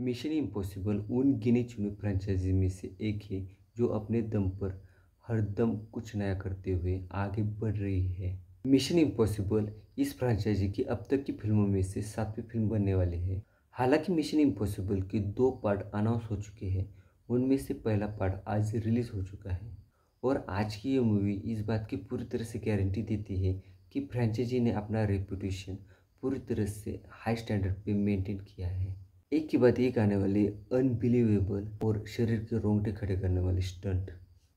mission impossible उन गिने चुने फ्रेंचाइजी में से एक है जो अपने दम पर हर दम कुछ नया करते हुए आगे बढ़ रही है मिशन इम्पॉसिबल इस फ्रेंचाइजी की अब तक की फिल्मों में से सातवीं फिल्म बनने वाली है हालांकि मिशन इम्पॉसिबल के दो पार्ट अनाउंस हो चुके हैं उनमें से पहला पार्ट आज रिलीज हो चुका है और आज की ये मूवी इस बात की पूरी तरह से गारंटी देती है कि फ्रेंचाइजी ने अपना रेपुटेशन पूरी तरह से हाई स्टैंडर्ड पे मेंटेन किया है एक की बात एक आने वाली अनबिलीवेबल और शरीर के रोंगटे खड़े करने वाले स्टंट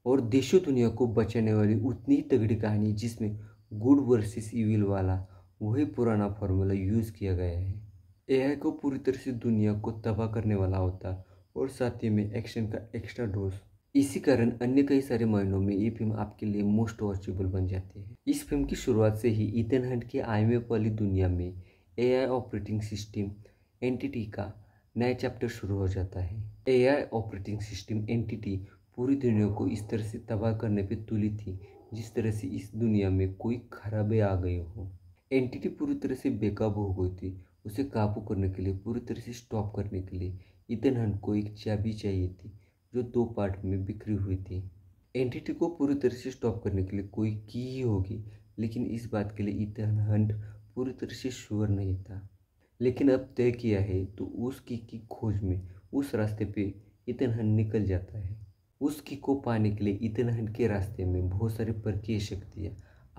और देशों दुनिया को बचाने वाली उतनी तगड़ी कहानी जिसमें गुड वर्सेस इविल वाला वही पुराना फॉर्मूला यूज़ किया गया है एआई को पूरी तरह से दुनिया को तबाह करने वाला होता और साथ ही में एक्शन का एक्स्ट्रा डोज इसी कारण अन्य कई सारे मायनों में ये फिल्म आपके लिए मोस्ट वॉचेबल बन जाती है इस फिल्म की शुरुआत से ही इतन हंट के आईएमएफ वाली दुनिया में एआई ऑपरेटिंग सिस्टम एनटीटी का नया चैप्टर शुरू हो जाता है एआई ऑपरेटिंग सिस्टम एनटीटी पूरी दुनिया को इस तरह से तबाह करने पर तुली थी जिस तरह से इस दुनिया में कोई खराबे आ गए हो एनटीटी पूरी तरह से बेकाबू हो गई थी उसे काबू करने के लिए पूरी तरह से स्टॉप करने के लिए इतन हंट को एक चाबी चाहिए थी जो दो पार्ट में बिखरी हुई थी एनटीटी को पूरी तरह से स्टॉप करने के लिए कोई की ही होगी लेकिन इस बात के लिए इतन हंट पूरी तरह से श्योर नहीं था लेकिन अब तय किया है तो उसकी की खोज में उस रास्ते पे इतनहन निकल जाता है उसकी को पाने के लिए इतनहन के रास्ते में बहुत सारी परकीय शक्तियाँ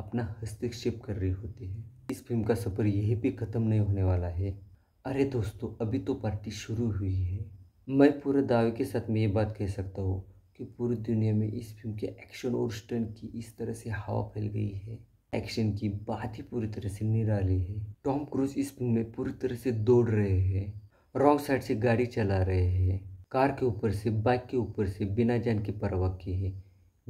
अपना हस्तक्षेप कर रही होती है इस फिल्म का सफ़र यही भी ख़त्म नहीं होने वाला है अरे दोस्तों अभी तो पार्टी शुरू हुई है मैं पूरे दावे के साथ में ये बात कह सकता हूँ कि पूरी दुनिया में इस फिल्म के एक्शन और स्टन की इस तरह से हवा फैल गई है एक्शन की बात ही पूरी तरह से निराली है टॉम क्रूज इस फिल्म में पूरी तरह से दौड़ रहे हैं रॉन्ग साइड से गाड़ी चला रहे हैं कार के ऊपर से बाइक के ऊपर से बिना जान की परवाह है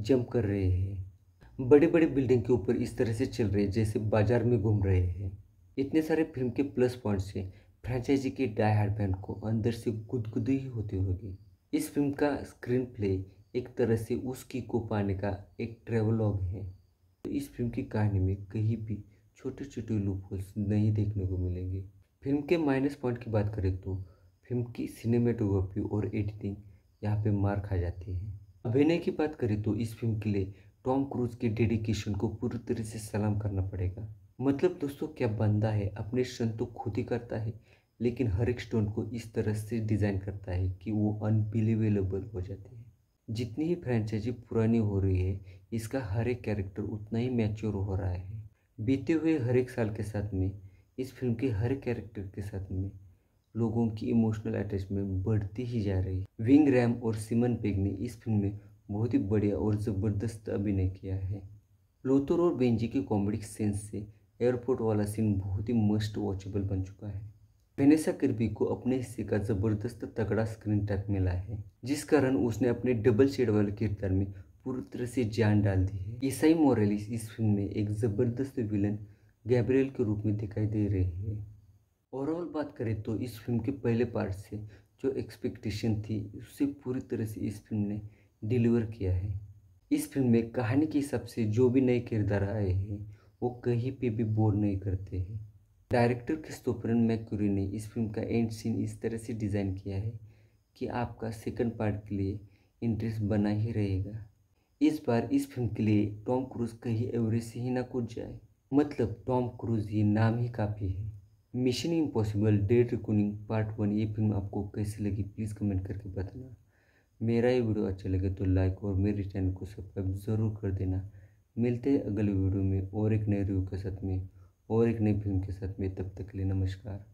जंप कर रहे हैं बड़े बड़े बिल्डिंग के ऊपर इस तरह से चल रहे जैसे बाजार में घूम रहे हैं इतने सारे फिल्म के प्लस पॉइंट से फ्रेंचाइजी के डाई हार्ड फैन को अंदर से गुदगुदी ही होती होगी इस फिल्म का स्क्रीन प्ले एक तरह से उसकी को पाने का एक ट्रेवलॉग है तो इस फिल्म की कहानी में कहीं भी छोटे छोटे लूप होल्स नहीं देखने को मिलेंगे फिल्म के माइनस पॉइंट की बात करें तो फिल्म की सिनेमेटोग्राफी और एडिटिंग यहाँ पे मार खा जाती है अभिनय की बात करें तो इस फिल्म के लिए टॉम क्रूज के डेडिकेशन को पूरी तरह से सलाम करना पड़ेगा मतलब दोस्तों क्या बंदा है अपने स्टंट तो खुद ही करता है लेकिन हर एक स्टोन को इस तरह से डिज़ाइन करता है कि वो अनबिलीवेबल हो जाते हैं जितनी ही फ्रेंचाइजी पुरानी हो रही है इसका हर एक कैरेक्टर उतना ही मैच्योर हो रहा है बीते हुए हर एक साल के साथ में इस फिल्म के हर कैरेक्टर के साथ में लोगों की इमोशनल अटैचमेंट बढ़ती ही जा रही है विंग रैम और सिमन पेग ने इस फिल्म में बहुत ही बढ़िया और ज़बरदस्त अभिनय किया है लोथर और बेंजी के कॉमेडिक सेंस से एयरपोर्ट वाला सीन बहुत ही मस्ट वॉचेबल बन चुका है वेनेसा किरबी को अपने हिस्से का जबरदस्त तगड़ा स्क्रीन टैप मिला है जिस कारण उसने अपने डबल शेड वाले किरदार में पूरी तरह से जान डाल दी है ईसाई मोरेलिस इस फिल्म में एक ज़बरदस्त विलन गैब्रियल के रूप में दिखाई दे रहे हैं ओवरऑल बात करें तो इस फिल्म के पहले पार्ट से जो एक्सपेक्टेशन थी उसे पूरी तरह से इस फिल्म ने डिलीवर किया है इस फिल्म में कहानी के हिसाब से जो भी नए किरदार आए हैं वो कहीं पे भी बोर नहीं करते हैं डायरेक्टर क्रिस्तोफरन मैक्यूरी ने इस फिल्म का एंड सीन इस तरह से डिज़ाइन किया है कि आपका सेकंड पार्ट के लिए इंटरेस्ट बना ही रहेगा इस बार इस फिल्म के लिए टॉम क्रूज कहीं एवरेज से ही ना कूद जाए मतलब टॉम क्रूज ये नाम ही काफ़ी है Mission Impossible Dead Reckoning Part One ये फिल्म आपको कैसी लगी प्लीज़ कमेंट करके बताना मेरा ये वीडियो अच्छा लगे तो लाइक और मेरे चैनल को सब्सक्राइब ज़रूर कर देना मिलते हैं अगले वीडियो में और एक नए रिव्यू के साथ में और एक नई फिल्म के साथ में तब तक के लिए नमस्कार